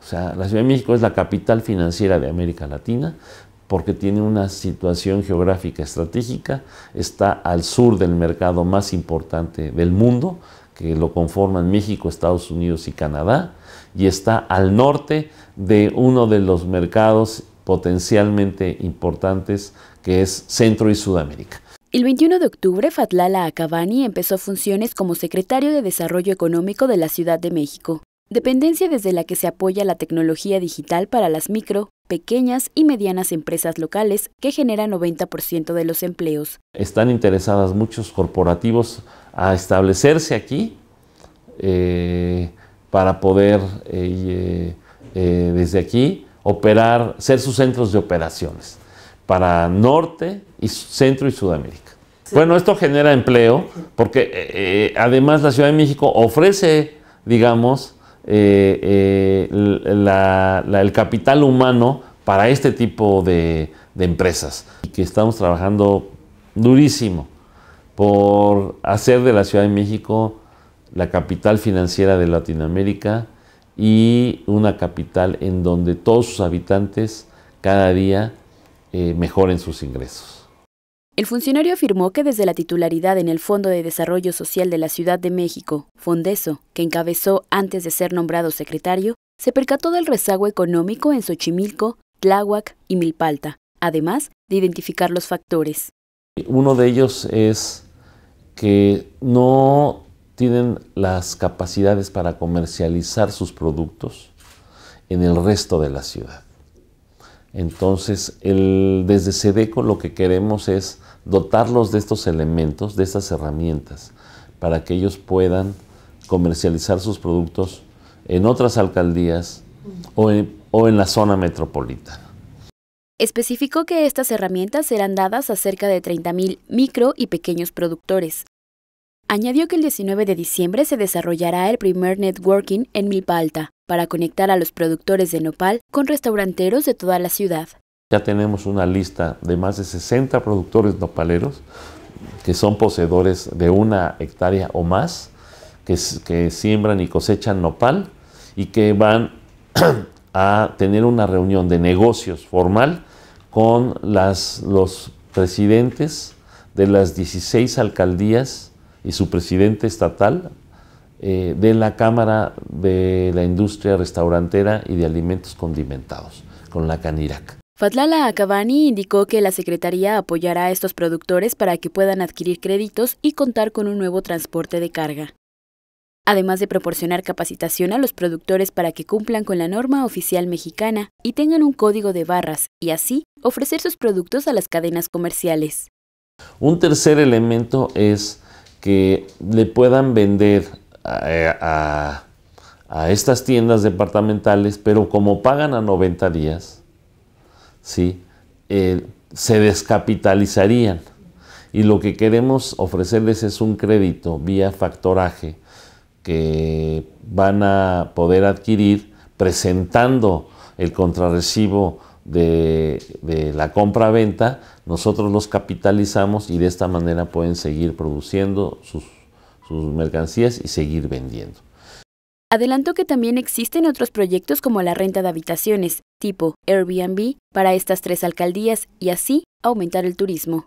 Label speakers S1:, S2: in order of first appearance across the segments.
S1: O sea, la Ciudad de México es la capital financiera de América Latina porque tiene una situación geográfica estratégica, está al sur del mercado más importante del mundo, que lo conforman México, Estados Unidos y Canadá, y está al norte de uno de los mercados potencialmente importantes que es Centro y Sudamérica.
S2: El 21 de octubre, Fatlala Acabani empezó funciones como secretario de Desarrollo Económico de la Ciudad de México dependencia desde la que se apoya la tecnología digital para las micro, pequeñas y medianas empresas locales que generan 90% de los empleos.
S1: Están interesadas muchos corporativos a establecerse aquí eh, para poder eh, eh, desde aquí operar, ser sus centros de operaciones para Norte, y Centro y Sudamérica. Bueno, esto genera empleo porque además la Ciudad de México ofrece, digamos, eh, eh, el capital humano para este tipo de, empresas. que estamos trabajando durísimo por hacer de la Ciudad de México la capital financiera de Latinoamérica y una capital en donde todos sus habitantes cada día eh, mejoren sus ingresos.
S2: El funcionario afirmó que desde la titularidad en el Fondo de Desarrollo Social de la Ciudad de México, Fondeso, que encabezó antes de ser nombrado secretario, se percató del rezago económico en Xochimilco, Tláhuac y Milpalta, además de identificar los factores.
S1: Uno de ellos es que no tienen las capacidades para comercializar sus productos en el resto de la ciudad. Entonces, desde SEDECO lo que queremos es dotarlos de estos elementos, de estas herramientas, para que ellos puedan comercializar sus productos en otras alcaldías o en, o en la zona metropolitana.
S2: Especificó que estas herramientas serán dadas a cerca de 30.000 micro y pequeños productores. Añadió que el 19 de diciembre se desarrollará el primer networking en Milpalta para conectar a los productores de nopal con restauranteros de toda la ciudad.
S1: Ya tenemos una lista de más de 60 productores nopaleros que son poseedores de una hectárea o más, que, siembran y cosechan nopal y que van a tener una reunión de negocios formal con las, los presidentes de las 16 alcaldías y su presidente estatal eh, de la Cámara de la Industria Restaurantera y de Alimentos Condimentados, con la CANIRAC.
S2: Fatlala Akabani indicó que la Secretaría apoyará a estos productores para que puedan adquirir créditos y contar con un nuevo transporte de carga además de proporcionar capacitación a los productores para que cumplan con la norma oficial mexicana y tengan un código de barras y así ofrecer sus productos a las cadenas comerciales.
S1: Un tercer elemento es que le puedan vender a, estas tiendas departamentales, pero como pagan a 90 días, eh, se descapitalizarían. Y lo que queremos ofrecerles es un crédito vía factoraje que van a poder adquirir presentando el contrarrecibo de, la compra-venta, nosotros los capitalizamos y de esta manera pueden seguir produciendo sus, mercancías y seguir vendiendo.
S2: Adelanto que también existen otros proyectos como la renta de habitaciones, tipo Airbnb, para estas tres alcaldías y así aumentar el turismo.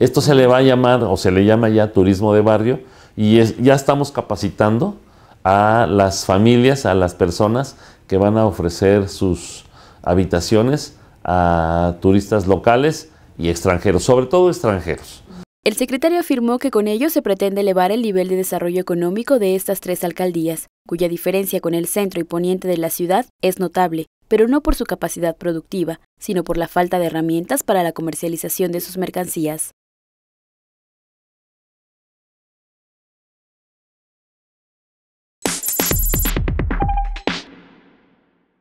S1: Esto se le va a llamar o se le llama ya turismo de barrio y ya estamos capacitando a las familias, a las personas que van a ofrecer sus habitaciones a turistas locales y extranjeros, sobre todo extranjeros.
S2: El secretario afirmó que con ello se pretende elevar el nivel de desarrollo económico de estas tres alcaldías, cuya diferencia con el centro y poniente de la ciudad es notable, pero no por su capacidad productiva, sino por la falta de herramientas para la comercialización de sus mercancías.